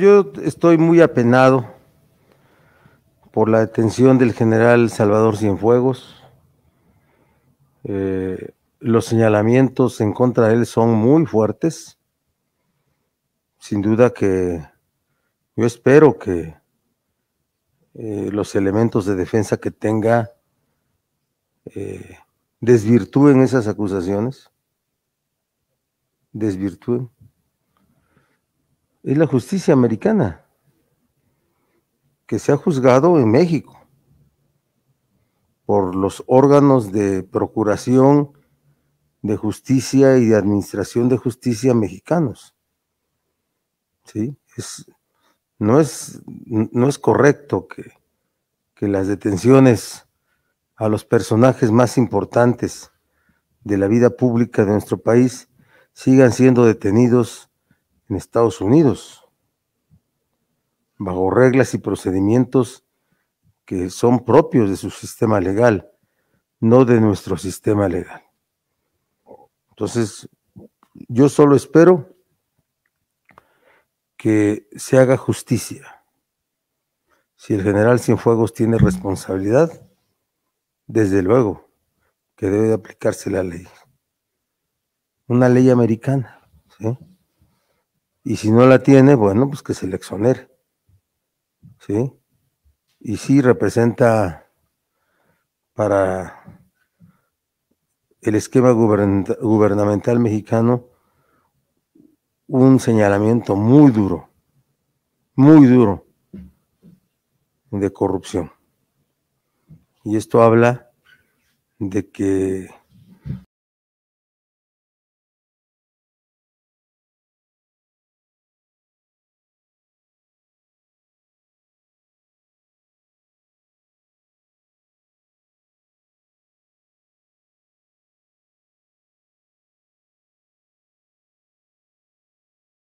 Yo estoy muy apenado por la detención del general Salvador Cienfuegos. Eh, los señalamientos en contra de él son muy fuertes. Sin duda que yo espero que eh, los elementos de defensa que tenga eh, desvirtúen esas acusaciones. Desvirtúen es la justicia americana, que se ha juzgado en México por los órganos de procuración de justicia y de administración de justicia mexicanos. ¿Sí? no, es, no es correcto que, que las detenciones a los personajes más importantes de la vida pública de nuestro país sigan siendo detenidos en Estados Unidos, bajo reglas y procedimientos que son propios de su sistema legal, no de nuestro sistema legal. Entonces, yo solo espero que se haga justicia. Si el general Cienfuegos tiene responsabilidad, desde luego que debe aplicarse la ley. Una ley americana. ¿sí? Y si no la tiene, bueno, pues que se le exonere. ¿Sí? Y sí representa para el esquema gubernamental mexicano un señalamiento muy duro, muy duro de corrupción. Y esto habla de que